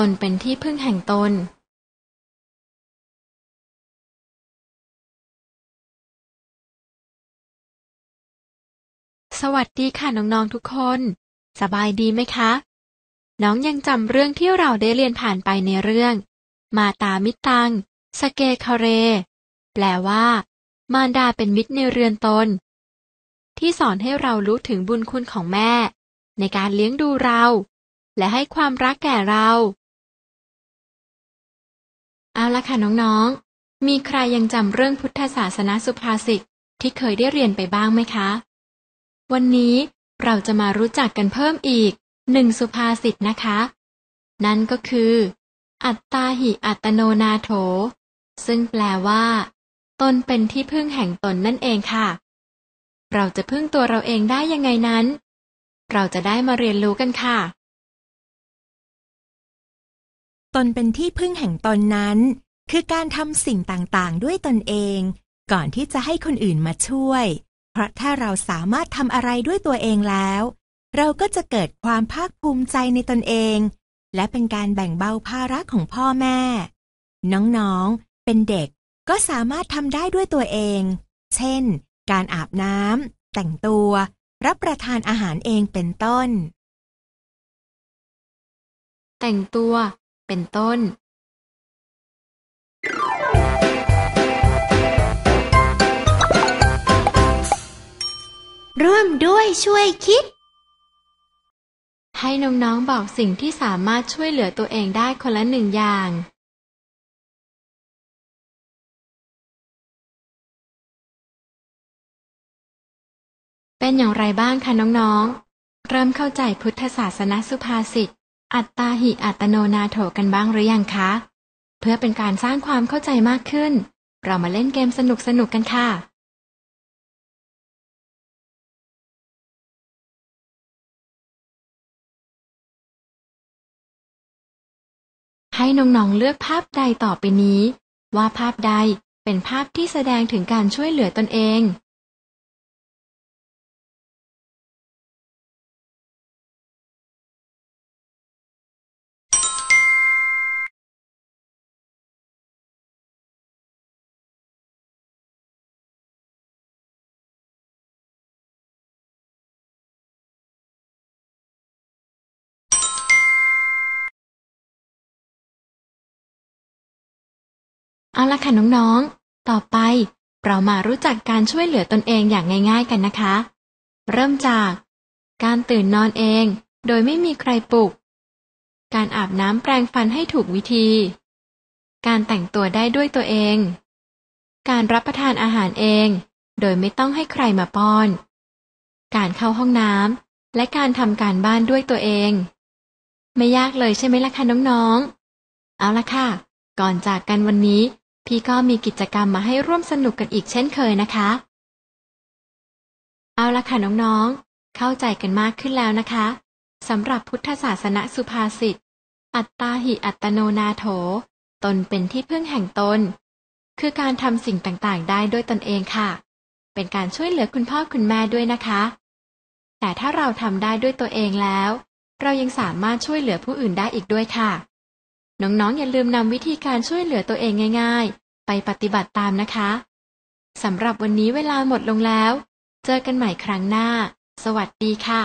ตนเป็นที่พึ่งแห่งตน สวัสดีค่ะน้องๆทุกคน สบายดีไหมคะ น้องยังจำเรื่องที่เราได้เรียนผ่านไปในเรื่อง มาตามิตัง สเกคาเร แปลว่า มารดาเป็นมิตรในเรือนตน ที่สอนให้เรารู้ถึงบุญคุณของแม่ ในการเลี้ยงดูเรา และให้ความรักแก่เราล้วค่ะน้องๆ มีใครยังจำเรื่องพุทธศาสนาสุภาษิตที่เคยได้เรียนไปบ้างไหมคะ วันนี้ เราจะมารู้จักกันเพิ่มอีกหนึ่งสุภาษิตนะคะ นั่นก็คือ อัตตาหิอัตโนนาโถ ซึ่งแปลว่า ตนเป็นที่พึ่งแห่งตนนั่นเองค่ะ เราจะพึ่งตัวเราเองได้ยังไงนั้น เราจะได้มาเรียนรู้กันค่ะ ตนเป็นที่พึ่งแห่งตนนั้นคือการทำสิ่งต่างๆ ด้วยตนเอง ก่อนที่จะให้คนอื่นมาช่วย เพราะถ้าเราสามารถทำอะไรด้วยตัวเองแล้ว เราก็จะเกิดความภาคภูมิใจในตนเอง และเป็นการแบ่งเบาภาระของพ่อแม่ น้องๆ เป็นเด็กก็สามารถทำได้ด้วยตัวเอง เช่น การอาบน้ำแต่งตัว รับประทานอาหารเองเป็นต้น แต่งตัว เป็นต้นร่วมด้วยช่วยคิด ให้น้องๆ บอกสิ่งที่สามารถช่วยเหลือตัวเองได้คนละหนึ่งอย่าง เป็นอย่างไรบ้างคะน้องๆ เริ่มเข้าใจพุทธศาสนสุภาษิตอัตตาหิอัตโนนาโถกันบ้างหรือยังคะ เพื่อเป็นการสร้างความเข้าใจมากขึ้น เรามาเล่นเกมสนุกๆกกันค่ะให้น้องๆเลือกภาพใดต่อไปนี้ ว่าภาพใดเป็นภาพที่แสดงถึงการช่วยเหลือตนเองเอาละค่ะน้องๆ ต่อไปเรามารู้จักการช่วยเหลือตนเองอย่างง่ายๆกันนะคะ เริ่มจาก การตื่นนอนเองโดยไม่มีใครปลุก การอาบน้ำแปรงฟันให้ถูกวิธี การแต่งตัวได้ด้วยตัวเอง การรับประทานอาหารเองโดยไม่ต้องให้ใครมาป้อน การเข้าห้องน้ำและการทำการบ้านด้วยตัวเอง ไม่ยากเลยใช่ไหมล่ะคะน้องๆเอาละค่ะก่อนจากกันวันนี้พี่ก็มีกิจกรรมมาให้ร่วมสนุกกันอีกเช่นเคยนะคะ เอาละค่ะน้องๆ เข้าใจกันมากขึ้นแล้วนะคะสำหรับพุทธศาสนสุภาษิต อัตตาหิอัตโนนาโถตนเป็นที่พึ่งแห่งตน คือการทำสิ่งต่างๆ ได้ด้วยตนเองค่ะ เป็นการช่วยเหลือคุณพ่อคุณแม่ด้วยนะคะ แต่ถ้าเราทำได้ด้วยตัวเองแล้ว เรายังสามารถช่วยเหลือผู้อื่นได้อีกด้วยค่ะน้อง ๆ อย่าลืมนำวิธีการช่วยเหลือตัวเองง่าย ๆ ไปปฏิบัติตามนะคะสำหรับวันนี้เวลาหมดลงแล้ว เจอกันใหม่ครั้งหน้า สวัสดีค่ะ